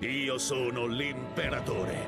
Io sono l'imperatore.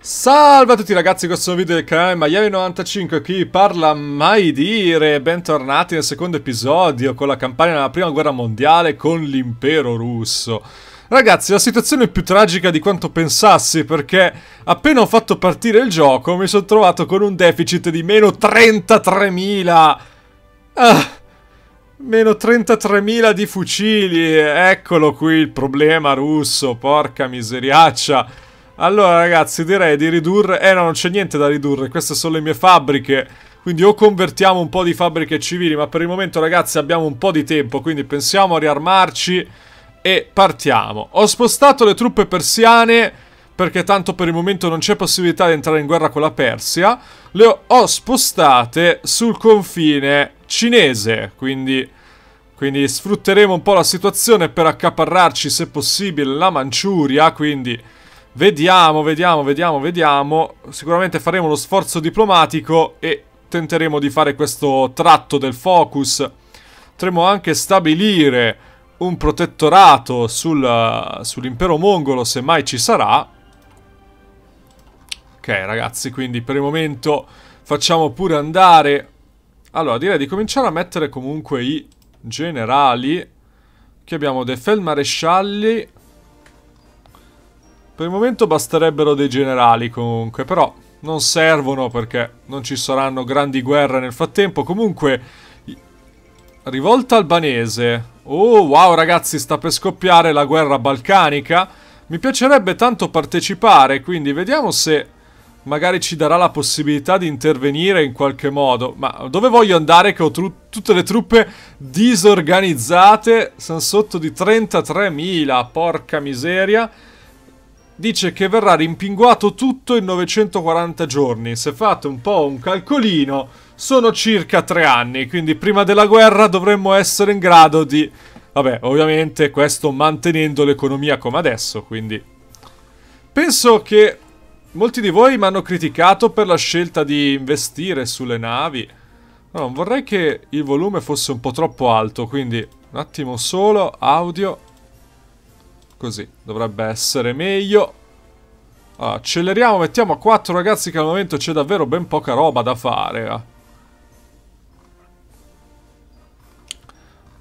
Salve a tutti ragazzi, questo è un video del canale Miami95, qui parla mai dire, bentornati nel secondo episodio con la campagna della prima guerra mondiale con l'impero russo. Ragazzi, la situazione è più tragica di quanto pensassi, perché appena ho fatto partire il gioco mi sono trovato con un deficit di meno 33.000! Ah! Meno 33.000 di fucili, eccolo qui il problema russo, porca miseriaccia. Allora ragazzi direi di ridurre, eh no non c'è niente da ridurre, queste sono le mie fabbriche, quindi o convertiamo un po' di fabbriche civili, ma per il momento ragazzi abbiamo un po' di tempo, quindi pensiamo a riarmarci e partiamo. Ho spostato le truppe persiane perché tanto per il momento non c'è possibilità di entrare in guerra con la Persia. Le ho spostate sul confine cinese, quindi, quindi sfrutteremo un po' la situazione per accaparrarci se possibile la Manciuria, quindi... Vediamo, vediamo, vediamo, vediamo. Sicuramente faremo lo sforzo diplomatico e tenteremo di fare questo tratto del focus. Potremmo anche stabilire un protettorato sul, eh, sull'impero mongolo, se mai ci sarà. Ok, ragazzi, quindi per il momento facciamo pure andare... Allora, direi di cominciare a mettere comunque i generali. Qui abbiamo dei feldmarescialli. Per il momento basterebbero dei generali comunque, però non servono perché non ci saranno grandi guerre nel frattempo. Comunque... Rivolta albanese. Oh, wow ragazzi, sta per scoppiare la guerra balcanica. Mi piacerebbe tanto partecipare, quindi vediamo se magari ci darà la possibilità di intervenire in qualche modo. Ma dove voglio andare che ho tutte le truppe disorganizzate? Sono sotto di 33.000, porca miseria dice che verrà rimpinguato tutto in 940 giorni. Se fate un po' un calcolino, sono circa tre anni, quindi prima della guerra dovremmo essere in grado di... Vabbè, ovviamente questo mantenendo l'economia come adesso, quindi... Penso che molti di voi mi hanno criticato per la scelta di investire sulle navi. Non vorrei che il volume fosse un po' troppo alto, quindi... Un attimo solo, audio... Così, dovrebbe essere meglio. Allora, acceleriamo, mettiamo a 4 ragazzi che al momento c'è davvero ben poca roba da fare. Eh.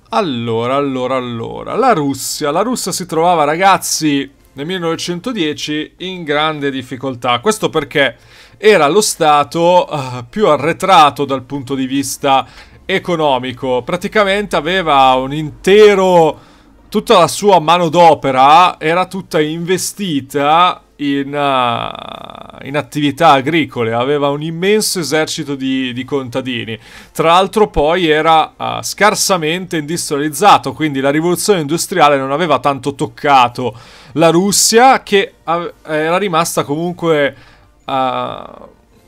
Allora, allora, allora. La Russia. La Russia si trovava, ragazzi, nel 1910 in grande difficoltà. Questo perché era lo Stato uh, più arretrato dal punto di vista economico. Praticamente aveva un intero tutta la sua manodopera era tutta investita in, uh, in, attività agricole, aveva un immenso esercito di, di contadini. Tra l'altro poi era uh, scarsamente industrializzato, quindi la rivoluzione industriale non aveva tanto toccato la Russia che uh, era rimasta comunque ad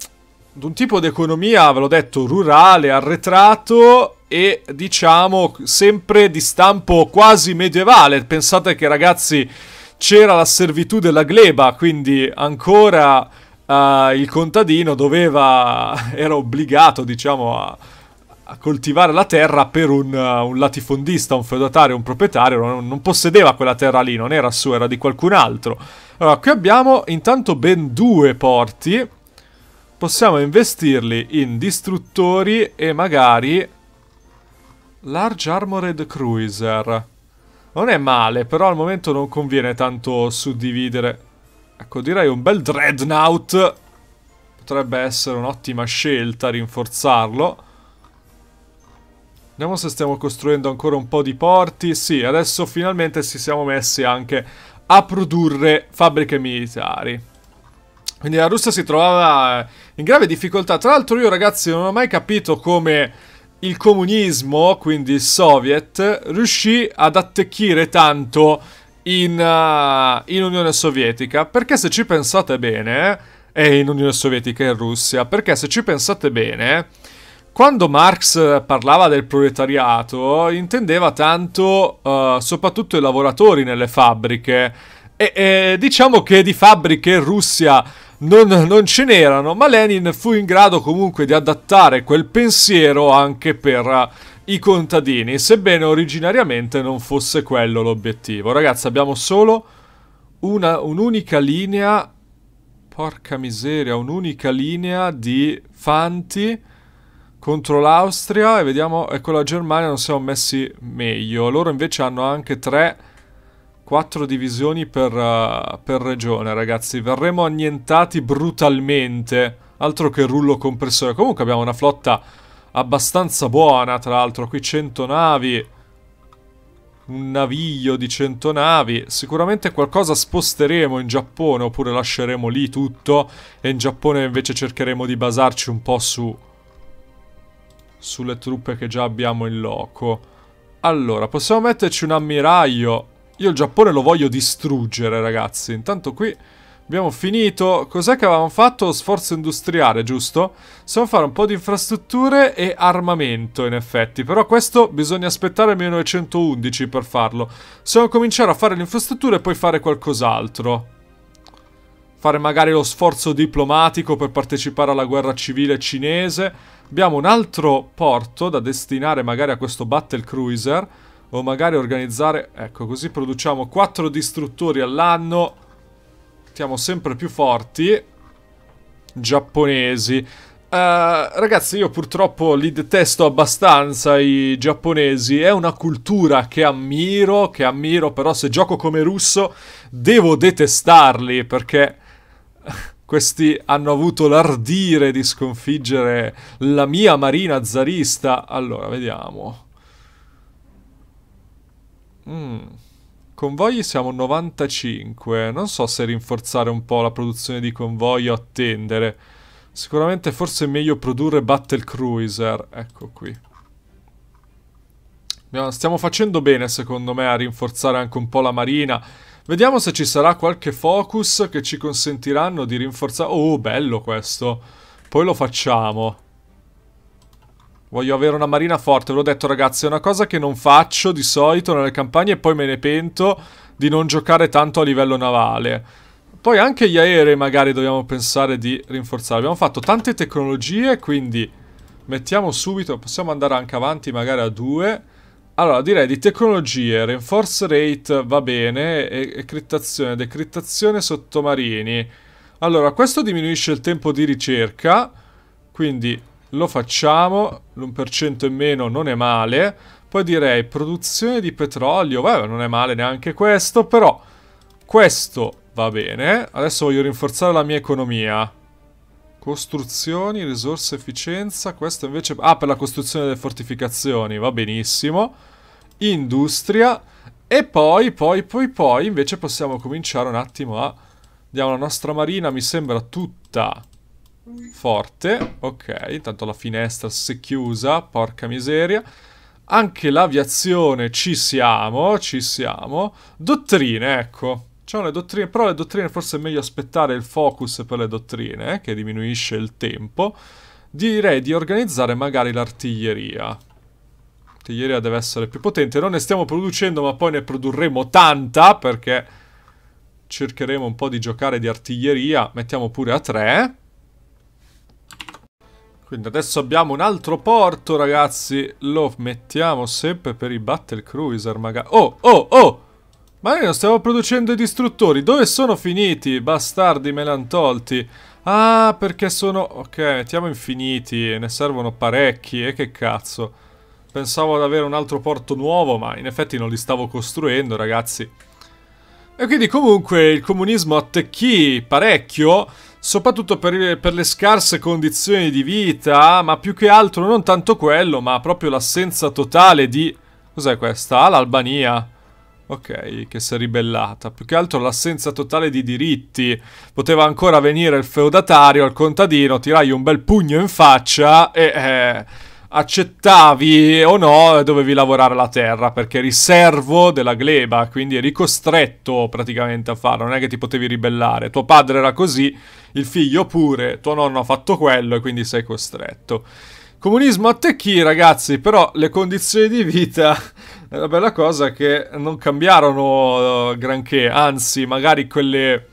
eh, un tipo di economia, ve l'ho detto, rurale, arretrato e diciamo sempre di stampo quasi medievale. Pensate che ragazzi c'era la servitù della gleba, quindi ancora uh, il contadino doveva, era obbligato diciamo a, a coltivare la terra per un, uh, un, latifondista, un feudatario, un proprietario, non, non, possedeva quella terra lì, non era sua, era di qualcun altro. Allora, qui abbiamo intanto ben due porti, possiamo investirli in distruttori e magari Large Armored Cruiser. Non è male, però al momento non conviene tanto suddividere. Ecco, direi un bel Dreadnought. Potrebbe essere un'ottima scelta rinforzarlo. Vediamo se stiamo costruendo ancora un po' di porti. Sì, adesso finalmente ci siamo messi anche a produrre fabbriche militari. Quindi la Russia si trovava eh, in grave difficoltà. Tra l'altro io ragazzi non ho mai capito come il comunismo, quindi il soviet, riuscì ad attecchire tanto in, uh, in Unione Sovietica. Perché se ci pensate bene, e eh, eh, in Unione Sovietica e in Russia, perché se ci pensate bene, quando Marx parlava del proletariato, intendeva tanto uh, soprattutto i lavoratori nelle fabbriche. E, e, diciamo che di fabbriche in Russia non, non ce n'erano, ma Lenin fu in grado comunque di adattare quel pensiero anche per eh, i contadini, sebbene originariamente non fosse quello l'obiettivo. Ragazzi, abbiamo solo una, un'unica linea, porca miseria, un'unica linea di fanti contro l'Austria e vediamo, ecco la Germania non siamo messi meglio. Loro invece hanno anche tre Quattro divisioni per, uh, per regione, ragazzi. Verremo annientati brutalmente. Altro che rullo compressore. Comunque abbiamo una flotta abbastanza buona, tra l'altro. Qui 100 navi. Un naviglio di 100 navi. Sicuramente qualcosa sposteremo in Giappone, oppure lasceremo lì tutto. E in Giappone invece cercheremo di basarci un po' su... Sulle truppe che già abbiamo in loco. Allora, possiamo metterci un ammiraglio io il Giappone lo voglio distruggere, ragazzi. Intanto qui abbiamo finito. Cos'è che avevamo fatto? Sforzo industriale, giusto? Possiamo fare un po' di infrastrutture e armamento, in effetti. Però questo bisogna aspettare il 1911 per farlo. Possiamo cominciare a fare le infrastrutture e poi fare qualcos'altro. Fare magari lo sforzo diplomatico per partecipare alla guerra civile cinese. Abbiamo un altro porto da destinare magari a questo battle cruiser. O magari organizzare... Ecco, così produciamo quattro distruttori all'anno. Siamo sempre più forti. Giapponesi. Uh, ragazzi, io purtroppo li detesto abbastanza i giapponesi. È una cultura che ammiro, che ammiro, però se gioco come russo devo detestarli perché questi hanno avuto l'ardire di sconfiggere la mia marina zarista. Allora, vediamo. Mm. Convogli siamo 95. Non so se rinforzare un po' la produzione di convogli o attendere. Sicuramente forse è meglio produrre Battle Cruiser. Ecco qui. Stiamo facendo bene, secondo me, a rinforzare anche un po' la marina. Vediamo se ci sarà qualche focus che ci consentiranno di rinforzare... Oh, bello questo. Poi lo facciamo. Voglio avere una marina forte, ve l'ho detto ragazzi, è una cosa che non faccio di solito nelle campagne e poi me ne pento di non giocare tanto a livello navale. Poi anche gli aerei magari dobbiamo pensare di rinforzare. Abbiamo fatto tante tecnologie, quindi mettiamo subito, possiamo andare anche avanti magari a due. Allora, direi di tecnologie, reinforce rate va bene, e ecrittazione, decrittazione sottomarini. Allora, questo diminuisce il tempo di ricerca, quindi lo facciamo, l'1% in meno non è male, poi direi produzione di petrolio, vabbè non è male neanche questo, però questo va bene, adesso voglio rinforzare la mia economia. Costruzioni, risorse, efficienza, questo invece... Ah, per la costruzione delle fortificazioni, va benissimo. Industria, e poi, poi, poi, poi, invece possiamo cominciare un attimo a... Diamo la nostra marina, mi sembra tutta forte, ok, tanto la finestra si è chiusa, porca miseria. Anche l'aviazione ci siamo, ci siamo. Dottrine, ecco. C'è le dottrine, però le dottrine forse è meglio aspettare il focus per le dottrine, eh, che diminuisce il tempo. Direi di organizzare magari l'artiglieria. L'artiglieria deve essere più potente. Non ne stiamo producendo, ma poi ne produrremo tanta, perché cercheremo un po' di giocare di artiglieria. Mettiamo pure a 3. Quindi adesso abbiamo un altro porto, ragazzi. Lo mettiamo sempre per i Battle Cruiser, magari. Oh, oh, oh! Ma noi non stiamo producendo i distruttori. Dove sono finiti? Bastardi, me l'han tolti. Ah, perché sono... Ok, mettiamo infiniti. Ne servono parecchi. E eh, che cazzo. Pensavo ad avere un altro porto nuovo, ma in effetti non li stavo costruendo, ragazzi. E quindi comunque il comunismo attecchì parecchio soprattutto per, per, le scarse condizioni di vita, ma più che altro non tanto quello, ma proprio l'assenza totale di... Cos'è questa? Ah, l'Albania. Ok, che si è ribellata. Più che altro l'assenza totale di diritti. Poteva ancora venire il feudatario, il contadino, tirargli un bel pugno in faccia e... Eh, accettavi o no dovevi lavorare la terra perché eri servo della gleba, quindi eri costretto praticamente a farlo, non è che ti potevi ribellare. Tuo padre era così, il figlio pure, tuo nonno ha fatto quello e quindi sei costretto. Comunismo a te chi, ragazzi, però le condizioni di vita è una bella cosa che non cambiarono eh, granché, anzi magari quelle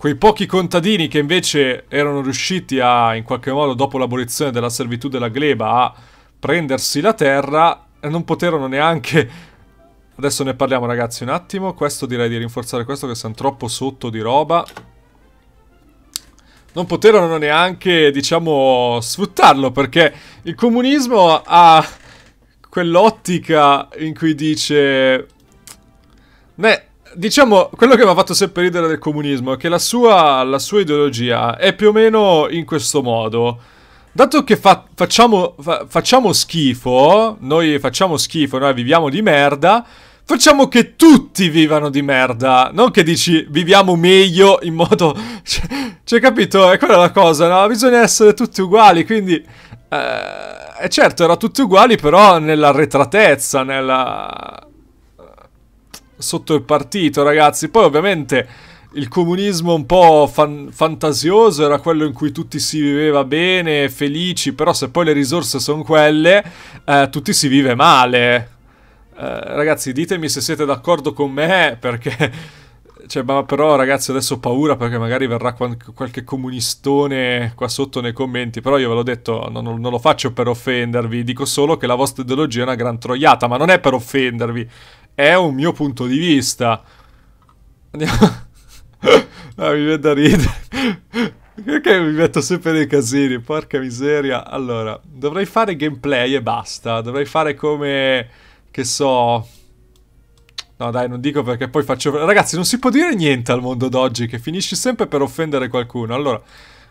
Quei pochi contadini che invece erano riusciti a, in qualche modo, dopo l'abolizione della servitù della gleba, a prendersi la terra, non poterono neanche... Adesso ne parliamo ragazzi un attimo, questo direi di rinforzare questo che siamo troppo sotto di roba. Non poterono neanche, diciamo, sfruttarlo perché il comunismo ha quell'ottica in cui dice... Beh, Diciamo, quello che mi ha fatto sempre ridere del comunismo è che la sua, la sua ideologia è più o meno in questo modo. Dato che fa, facciamo, fa, facciamo schifo, noi facciamo schifo, noi viviamo di merda, facciamo che tutti vivano di merda, non che dici viviamo meglio in modo... Cioè, cioè capito? È quella la cosa, no? Bisogna essere tutti uguali, quindi... Eh, eh certo, erano tutti uguali, però nella retratezza, nella sotto il partito, ragazzi. Poi ovviamente il comunismo un po' fan fantasioso era quello in cui tutti si viveva bene, felici, però se poi le risorse sono quelle, eh, tutti si vive male. Eh, ragazzi, ditemi se siete d'accordo con me, perché... Cioè, ma però ragazzi adesso ho paura perché magari verrà qualche comunistone qua sotto nei commenti, però io ve l'ho detto, non, non lo faccio per offendervi, dico solo che la vostra ideologia è una gran troiata, ma non è per offendervi, è un mio punto di vista. Andiamo... ah, mi viene da ridere. Perché mi metto sempre nei casini? Porca miseria. Allora, dovrei fare gameplay e basta. Dovrei fare come... Che so... No dai, non dico perché poi faccio... Ragazzi, non si può dire niente al mondo d'oggi, che finisci sempre per offendere qualcuno. Allora,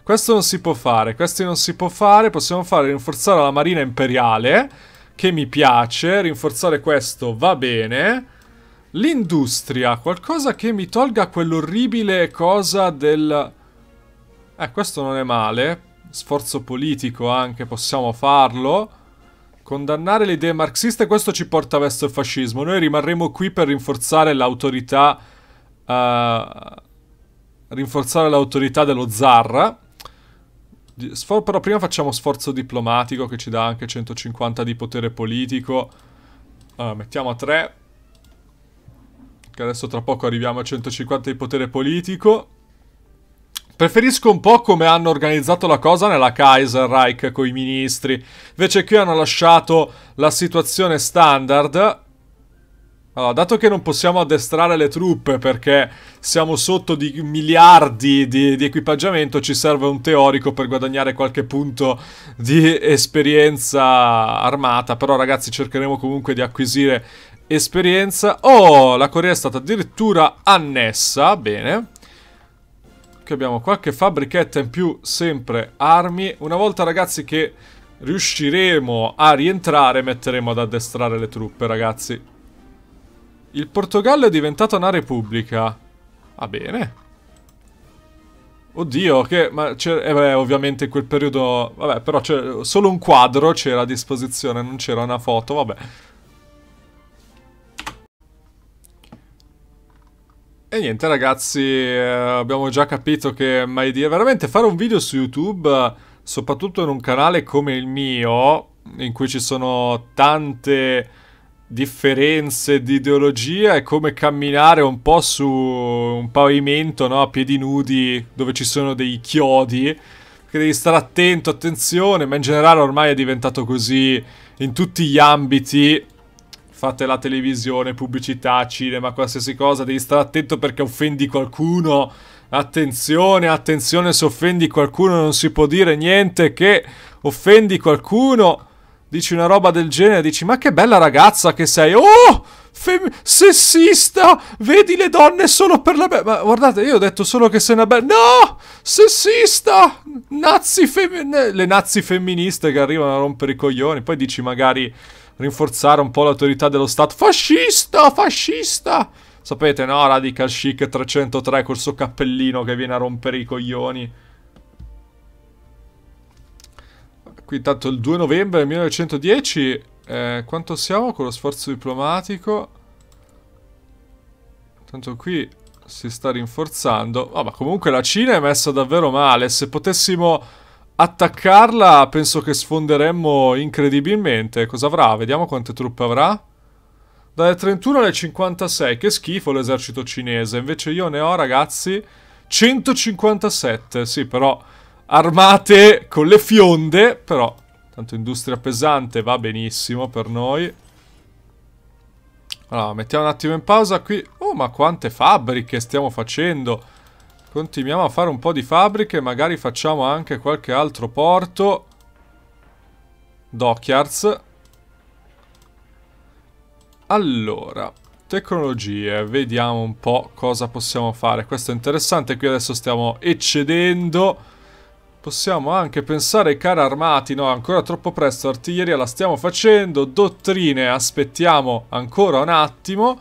questo non si può fare, questo non si può fare. Possiamo fare rinforzare la marina imperiale che mi piace, rinforzare questo va bene. L'industria, qualcosa che mi tolga quell'orribile cosa del... Eh, questo non è male. Sforzo politico anche, possiamo farlo. Condannare le idee marxiste, questo ci porta verso il fascismo. Noi rimarremo qui per rinforzare l'autorità... Uh, rinforzare l'autorità dello zarra. Sfor- però prima facciamo sforzo diplomatico che ci dà anche 150 di potere politico. Allora, mettiamo a 3. Che adesso tra poco arriviamo a 150 di potere politico. Preferisco un po' come hanno organizzato la cosa nella Kaiserreich con i ministri. Invece qui hanno lasciato la situazione standard allora, dato che non possiamo addestrare le truppe perché siamo sotto di miliardi di, di, equipaggiamento, ci serve un teorico per guadagnare qualche punto di esperienza armata. Però ragazzi cercheremo comunque di acquisire esperienza. Oh, la Corea è stata addirittura annessa, bene. Qui abbiamo qualche fabbrichetta in più, sempre armi. Una volta ragazzi che riusciremo a rientrare metteremo ad addestrare le truppe ragazzi. Il Portogallo è diventato una repubblica. Va bene. Oddio, che... Ma eh beh, ovviamente in quel periodo... Vabbè, però solo un quadro c'era a disposizione, non c'era una foto, vabbè. E niente ragazzi, eh, abbiamo già capito che mai dire... Veramente fare un video su YouTube, soprattutto in un canale come il mio, in cui ci sono tante differenze di ideologia è come camminare un po' su un pavimento no? a piedi nudi dove ci sono dei chiodi che devi stare attento, attenzione, ma in generale ormai è diventato così in tutti gli ambiti. Fate la televisione, pubblicità, cinema, qualsiasi cosa, devi stare attento perché offendi qualcuno. Attenzione, attenzione, se offendi qualcuno non si può dire niente che offendi qualcuno dici una roba del genere, dici ma che bella ragazza che sei, oh, fem- sessista, vedi le donne solo per la bella, ma guardate io ho detto solo che sei una bella, no, sessista, nazi femministe, le nazi femministe che arrivano a rompere i coglioni, poi dici magari rinforzare un po' l'autorità dello Stato, fascista, fascista, sapete no, radical chic 303 col suo cappellino che viene a rompere i coglioni. Qui tanto il 2 novembre 1910, eh, quanto siamo con lo sforzo diplomatico? Tanto qui si sta rinforzando. Oh, ma comunque la Cina è messa davvero male. Se potessimo attaccarla, penso che sfonderemmo incredibilmente. Cosa avrà? Vediamo quante truppe avrà. Dalle 31 alle 56. Che schifo l'esercito cinese. Invece io ne ho, ragazzi, 157. Sì, però armate con le fionde, però tanto industria pesante va benissimo per noi. Allora, mettiamo un attimo in pausa qui. Oh, ma quante fabbriche stiamo facendo! Continuiamo a fare un po' di fabbriche, magari facciamo anche qualche altro porto. Dockyards. Allora, tecnologie, vediamo un po' cosa possiamo fare. Questo è interessante, qui adesso stiamo eccedendo Possiamo anche pensare ai carri armati, no, ancora troppo presto, artiglieria la stiamo facendo, dottrine, aspettiamo ancora un attimo,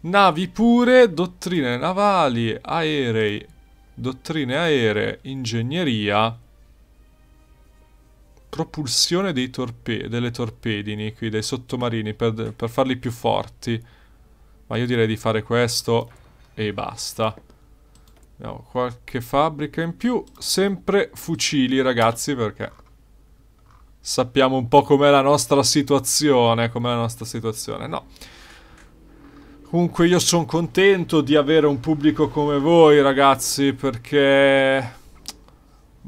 navi pure, dottrine navali, aerei, dottrine aeree, ingegneria, propulsione torpe delle torpedini, qui dei sottomarini, per, per farli più forti. Ma io direi di fare questo e basta. Vediamo, qualche fabbrica in più. Sempre fucili, ragazzi, perché sappiamo un po' com'è la nostra situazione, com'è la nostra situazione, no. Comunque io sono contento di avere un pubblico come voi, ragazzi, perché...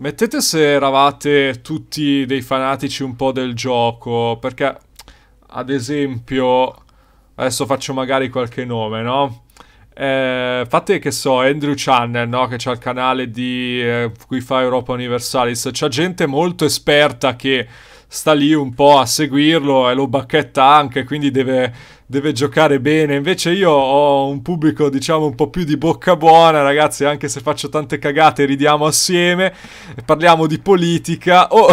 Mettete se eravate tutti dei fanatici un po' del gioco, perché ad esempio, adesso faccio magari qualche nome, no? Eh, fatto è che so, Andrew Channel, no? che c'ha il canale di eh, cui fa Europa Universalis, c'è gente molto esperta che sta lì un po' a seguirlo e lo bacchetta anche, quindi deve, deve, giocare bene. Invece io ho un pubblico, diciamo, un po' più di bocca buona, ragazzi, anche se faccio tante cagate, ridiamo assieme, parliamo di politica. Oh,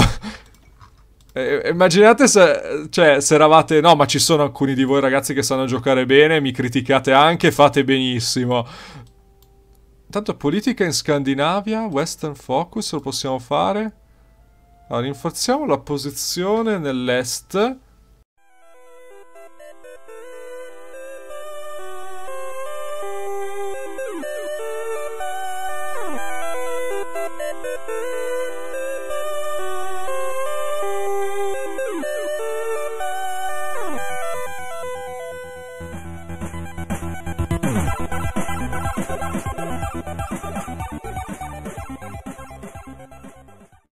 eh, eh, immaginate se, cioè, se eravate, no, ma ci sono alcuni di voi ragazzi che sanno giocare bene, mi criticate anche, fate benissimo. Tanto politica in Scandinavia, Western Focus, lo possiamo fare. Allora, rinforziamo la posizione nell'est.